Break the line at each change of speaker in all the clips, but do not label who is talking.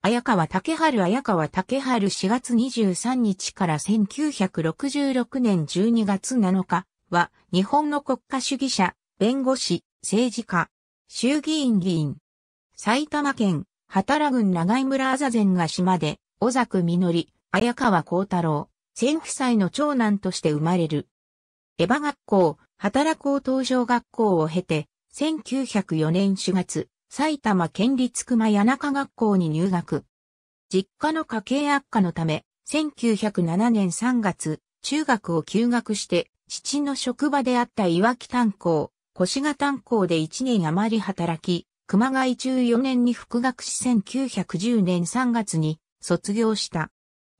綾川竹春綾川竹春4月23日から1966年12月7日は日本の国家主義者、弁護士、政治家、衆議院議員。埼玉県、畑良郡長井村あざ前が島で、小作実、綾川幸太郎、千夫妻の長男として生まれる。エヴァ学校、働こう等小学校を経て、1904年4月、埼玉県立熊谷中学校に入学。実家の家計悪化のため、1907年3月、中学を休学して、父の職場であった岩木炭鉱、越賀炭鉱で1年余り働き、熊谷中4年に復学し1910年3月に卒業した。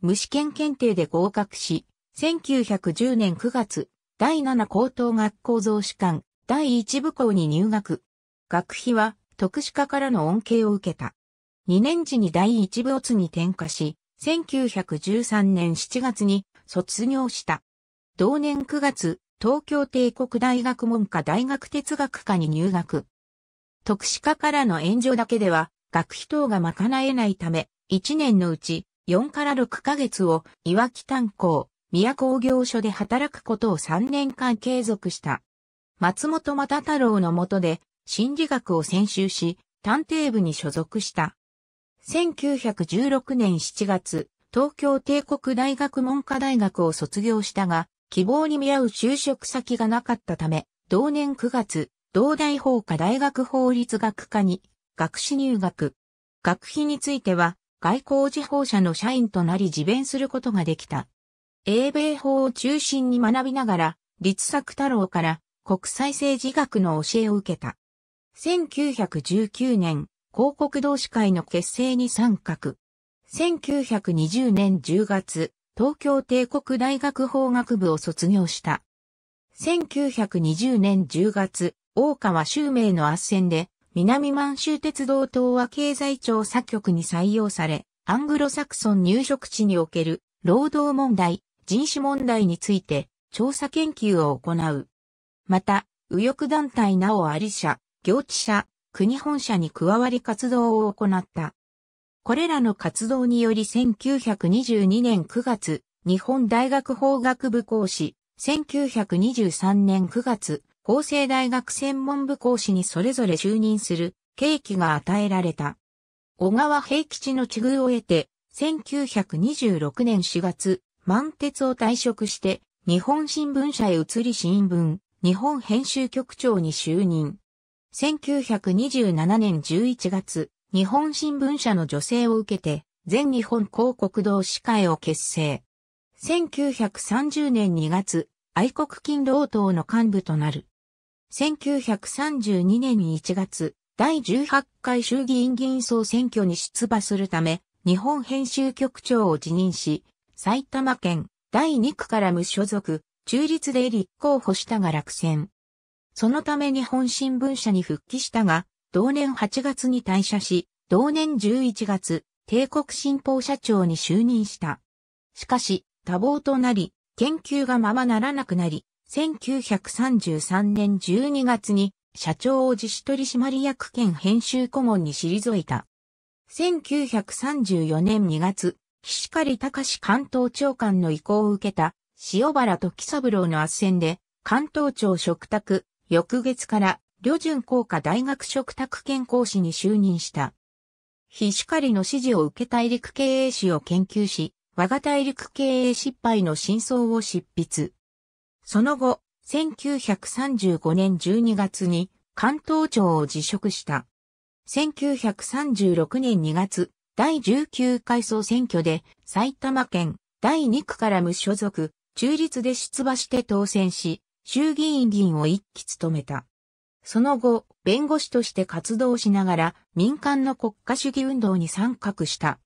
無試験検定で合格し、1910年9月、第7高等学校増士館、第1部校に入学。学費は、特殊化からの恩恵を受けた。2年時に第一部乙に転化し、1913年7月に卒業した。同年9月、東京帝国大学文科大学哲学科に入学。特殊科からの援助だけでは学費等が賄えないため、1年のうち4から6ヶ月を岩木炭鉱、宮工業所で働くことを3年間継続した。松本又太郎の下で心理学を専修し、探偵部に所属した。1916年7月、東京帝国大学文科大学を卒業したが、希望に見合う就職先がなかったため、同年9月、同大法科大学法律学科に学士入学。学費については、外交時報社の社員となり自弁することができた。英米法を中心に学びながら、立作太郎から国際政治学の教えを受けた。1919年、広告同士会の結成に参画。1920年10月、東京帝国大学法学部を卒業した。1920年10月、大川修明の圧戦で、南満州鉄道等は経済庁作局に採用され、アングロサクソン入植地における労働問題、人種問題について調査研究を行う。また、右翼団体なおあり社、行地社、国本社に加わり活動を行った。これらの活動により1922年9月、日本大学法学部講師、1923年9月、法政大学専門部講師にそれぞれ就任する、契機が与えられた。小川平吉の地遇を得て、1926年4月、満鉄を退職して、日本新聞社へ移り新聞、日本編集局長に就任。1927年11月、日本新聞社の助成を受けて、全日本広告同士会を結成。1930年2月、愛国勤労党の幹部となる。1932年1月、第18回衆議院議員総選挙に出馬するため、日本編集局長を辞任し、埼玉県第2区から無所属、中立で立候補したが落選。そのため日本新聞社に復帰したが、同年8月に退社し、同年11月、帝国新報社長に就任した。しかし、多忙となり、研究がままならなくなり、1933年12月に社長を自主取締役兼編集顧問に退いた。1934年2月、岸狩隆関東長官の意向を受けた、塩原時三郎の斡旋で、関東庁嘱託、翌月から、旅順工科大学食卓兼講師に就任した。ひしかりの指示を受け大陸経営史を研究し、我が大陸経営失敗の真相を執筆。その後、1935年12月に関東庁を辞職した。1936年2月、第19回総選挙で埼玉県第2区から無所属、中立で出馬して当選し、衆議院議員を一期務めた。その後、弁護士として活動しながら民間の国家主義運動に参画した。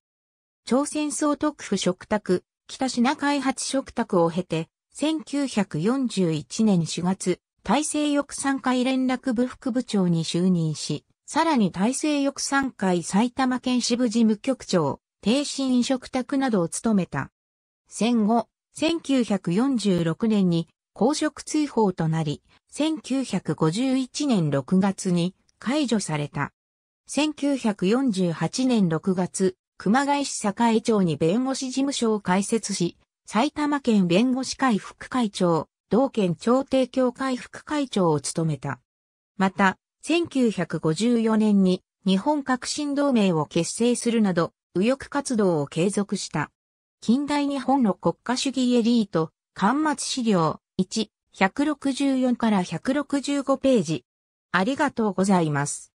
朝鮮総督府食卓、北品開発食卓を経て、1941年4月、大西翼賛会連絡部副部長に就任し、さらに大西翼賛会埼玉県支部事務局長、低心食卓などを務めた。戦後、1946年に公職追放となり、1951年6月に解除された。1948年6月、熊谷市栄町に弁護士事務所を開設し、埼玉県弁護士会副会長、同県調停協会副会長を務めた。また、1954年に日本革新同盟を結成するなど、右翼活動を継続した。近代日本の国家主義エリート、刊末資料、1、164から165ページ。ありがとうございます。